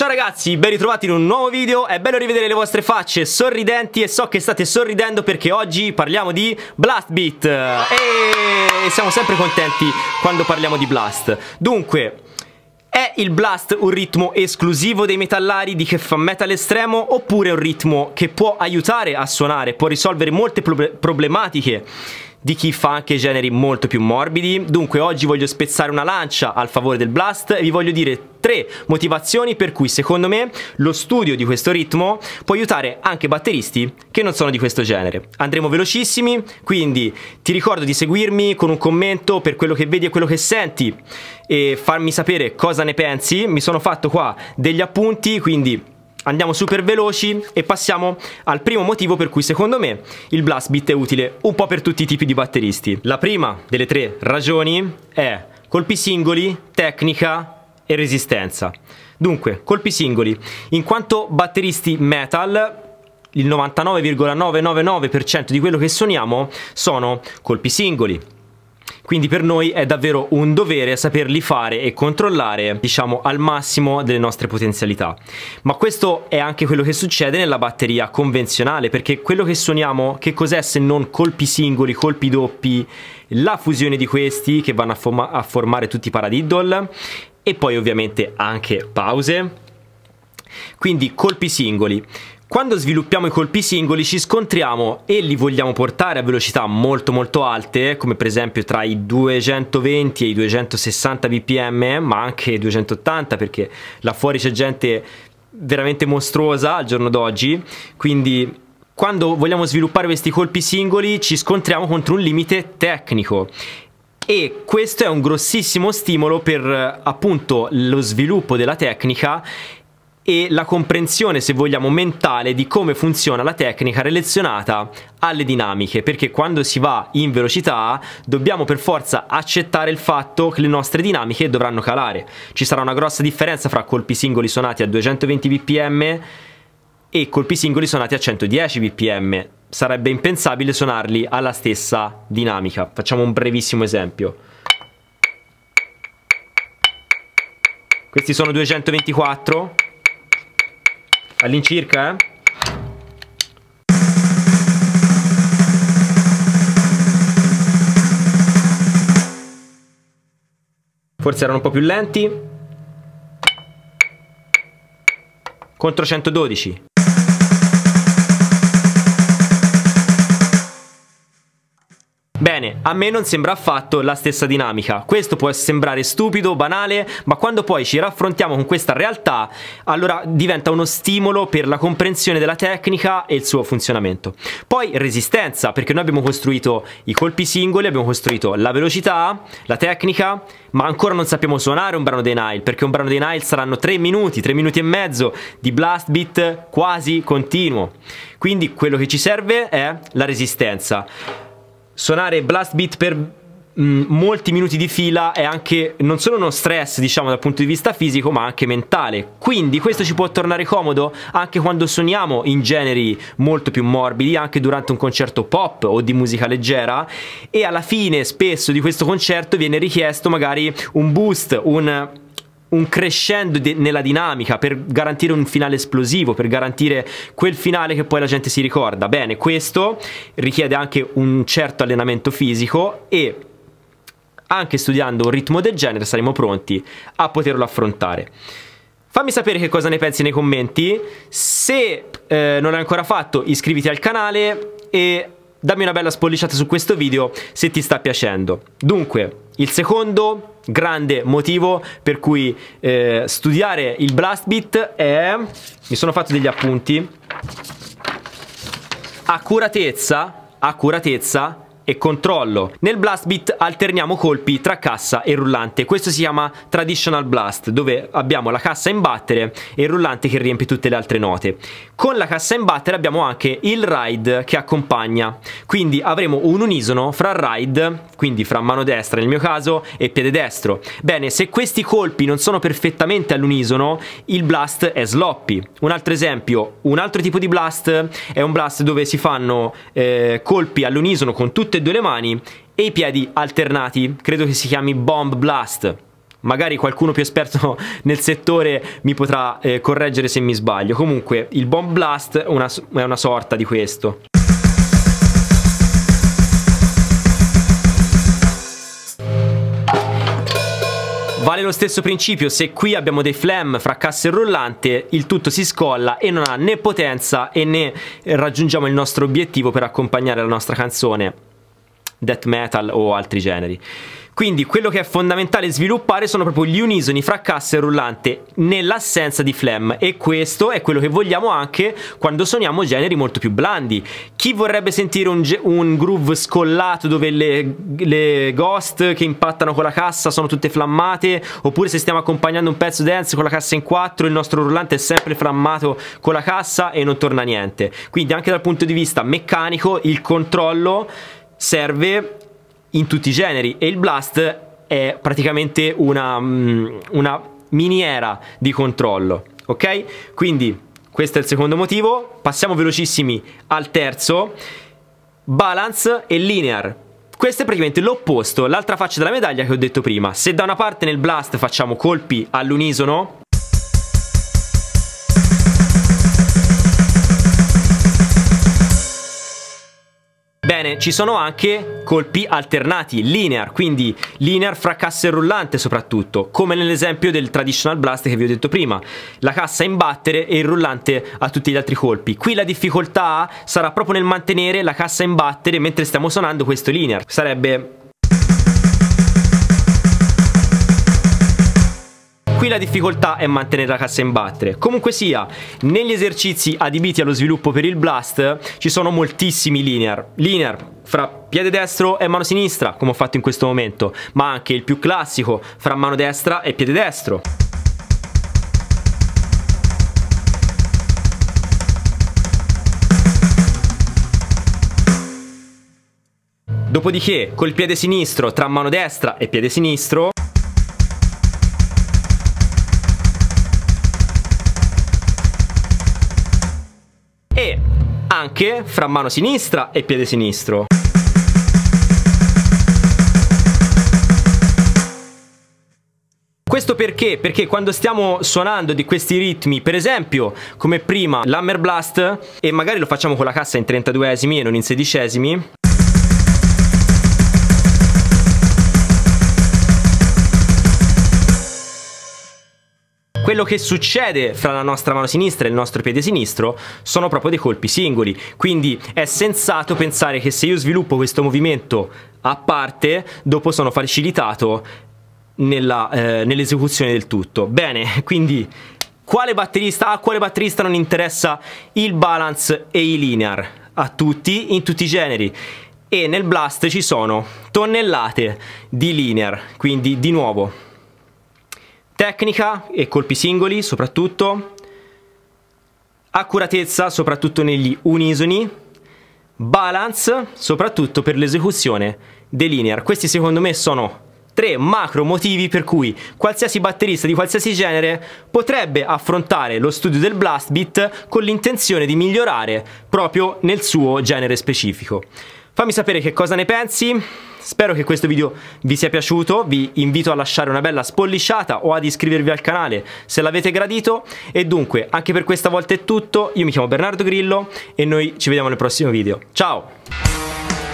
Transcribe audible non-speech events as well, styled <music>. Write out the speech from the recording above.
Ciao ragazzi, ben ritrovati in un nuovo video È bello rivedere le vostre facce sorridenti E so che state sorridendo perché oggi parliamo di Blast Beat E siamo sempre contenti quando parliamo di Blast Dunque, è il blast un ritmo esclusivo dei metallari di che fa metal estremo oppure un ritmo che può aiutare a suonare, può risolvere molte problematiche di chi fa anche generi molto più morbidi. Dunque oggi voglio spezzare una lancia al favore del blast e vi voglio dire tre motivazioni per cui secondo me lo studio di questo ritmo può aiutare anche batteristi che non sono di questo genere. Andremo velocissimi, quindi ti ricordo di seguirmi con un commento per quello che vedi e quello che senti e farmi sapere cosa ne pensi. Mi sono fatto qua degli appunti, quindi Andiamo super veloci e passiamo al primo motivo per cui secondo me il Blast Beat è utile un po' per tutti i tipi di batteristi. La prima delle tre ragioni è colpi singoli, tecnica e resistenza. Dunque, colpi singoli. In quanto batteristi metal, il 99,999% di quello che suoniamo sono colpi singoli quindi per noi è davvero un dovere saperli fare e controllare, diciamo, al massimo delle nostre potenzialità. Ma questo è anche quello che succede nella batteria convenzionale, perché quello che suoniamo, che cos'è se non colpi singoli, colpi doppi, la fusione di questi che vanno a, forma a formare tutti i paradiddle e poi ovviamente anche pause quindi colpi singoli. Quando sviluppiamo i colpi singoli ci scontriamo e li vogliamo portare a velocità molto molto alte, come per esempio tra i 220 e i 260 bpm, ma anche 280 perché là fuori c'è gente veramente mostruosa al giorno d'oggi, quindi quando vogliamo sviluppare questi colpi singoli ci scontriamo contro un limite tecnico e questo è un grossissimo stimolo per appunto lo sviluppo della tecnica e la comprensione, se vogliamo, mentale di come funziona la tecnica relazionata alle dinamiche, perché quando si va in velocità dobbiamo per forza accettare il fatto che le nostre dinamiche dovranno calare. Ci sarà una grossa differenza fra colpi singoli suonati a 220 bpm e colpi singoli suonati a 110 bpm. Sarebbe impensabile suonarli alla stessa dinamica. Facciamo un brevissimo esempio. Questi sono 224 all'incirca forse erano un po' più lenti contro 112 Bene, a me non sembra affatto la stessa dinamica. Questo può sembrare stupido, banale, ma quando poi ci raffrontiamo con questa realtà, allora diventa uno stimolo per la comprensione della tecnica e il suo funzionamento. Poi resistenza, perché noi abbiamo costruito i colpi singoli, abbiamo costruito la velocità, la tecnica, ma ancora non sappiamo suonare un brano dei Nile, perché un brano dei Nile saranno 3 minuti, 3 minuti e mezzo di blast beat quasi continuo. Quindi quello che ci serve è la resistenza suonare blast beat per mh, mm, molti minuti di fila è anche non solo uno stress diciamo dal punto di vista fisico ma anche mentale quindi questo ci può tornare comodo anche quando suoniamo in generi molto più morbidi anche durante un concerto pop o di musica leggera e alla fine spesso di questo concerto viene richiesto magari un boost un un crescendo di, nella dinamica per garantire un finale esplosivo, per garantire quel finale che poi la gente si ricorda. Bene, questo richiede anche un certo allenamento fisico e anche studiando un ritmo del genere saremo pronti a poterlo affrontare. Fammi sapere che cosa ne pensi nei commenti, se eh, non l'hai ancora fatto iscriviti al canale e dammi una bella spolliciata su questo video se ti sta piacendo. Dunque, il secondo grande motivo per cui eh, studiare il blast beat è... mi sono fatto degli appunti. Accuratezza, accuratezza e controllo. Nel blast beat alterniamo colpi tra cassa e rullante, questo si chiama traditional blast, dove abbiamo la cassa in battere e il rullante che riempie tutte le altre note. Con la cassa in battere abbiamo anche il ride che accompagna, quindi avremo un unisono fra ride, quindi fra mano destra nel mio caso, e piede destro. Bene, se questi colpi non sono perfettamente all'unisono, il blast è sloppy. Un altro esempio, un altro tipo di blast è un blast dove si fanno eh, colpi all'unisono con tutte e due le mani e i piedi alternati, credo che si chiami Bomb Blast. Magari qualcuno più esperto <laughs> nel settore mi potrà eh, correggere se mi sbaglio. Comunque, il Bomb Blast è una, è una sorta di questo. Vale lo stesso principio, se qui abbiamo dei flam fra cassa e rullante, il tutto si scolla e non ha né potenza e né eh, raggiungiamo il nostro obiettivo per accompagnare la nostra canzone death metal o altri generi. Quindi quello che è fondamentale sviluppare sono proprio gli unisoni fra cassa e rullante nell'assenza di flam e questo è quello che vogliamo anche quando suoniamo generi molto più blandi. Chi vorrebbe sentire un, un groove scollato dove le, le, ghost che impattano con la cassa sono tutte flammate oppure se stiamo accompagnando un pezzo dance con la cassa in 4 il nostro rullante è sempre flammato con la cassa e non torna niente. Quindi anche dal punto di vista meccanico il controllo serve in tutti i generi e il blast è praticamente una, mm, una miniera di controllo, ok? Quindi questo è il secondo motivo, passiamo velocissimi al terzo, balance e linear. Questo è praticamente l'opposto, l'altra faccia della medaglia che ho detto prima. Se da una parte nel blast facciamo colpi all'unisono, Bene, ci sono anche colpi alternati, linear, quindi linear fra cassa e rullante soprattutto, come nell'esempio del traditional blast che vi ho detto prima, la cassa a imbattere e il rullante a tutti gli altri colpi. Qui la difficoltà sarà proprio nel mantenere la cassa a imbattere mentre stiamo suonando questo linear. Sarebbe Qui la difficoltà è mantenere la cassa in battere. Comunque sia, negli esercizi adibiti allo sviluppo per il blast ci sono moltissimi linear. Linear fra piede destro e mano sinistra, come ho fatto in questo momento, ma anche il più classico fra mano destra e piede destro. Dopodiché, col piede sinistro tra mano destra e piede sinistro, anche fra mano sinistra e piede sinistro. Questo perché? Perché quando stiamo suonando di questi ritmi, per esempio, come prima l'Hammer Blast, e magari lo facciamo con la cassa in 32esimi e non in sedicesimi, Quello che succede fra la nostra mano sinistra e il nostro piede sinistro sono proprio dei colpi singoli, quindi è sensato pensare che se io sviluppo questo movimento a parte, dopo sono facilitato nella, eh, nell'esecuzione del tutto. Bene, <laughs> quindi quale batterista a quale batterista non interessa il balance e i linear? A tutti, in tutti i generi e nel blast ci sono tonnellate di linear, quindi di nuovo Tecnica e colpi singoli soprattutto, accuratezza soprattutto negli unisoni, balance soprattutto per l'esecuzione dei linear. Questi secondo me sono tre macro motivi per cui qualsiasi batterista di qualsiasi genere potrebbe affrontare lo studio del blast beat con l'intenzione di migliorare proprio nel suo genere specifico. Fammi sapere che cosa ne pensi. Spero che questo video vi sia piaciuto, vi invito a lasciare una bella spollisciata o ad iscrivervi al canale se l'avete gradito e dunque anche per questa volta è tutto, io mi chiamo Bernardo Grillo e noi ci vediamo nel prossimo video. Ciao!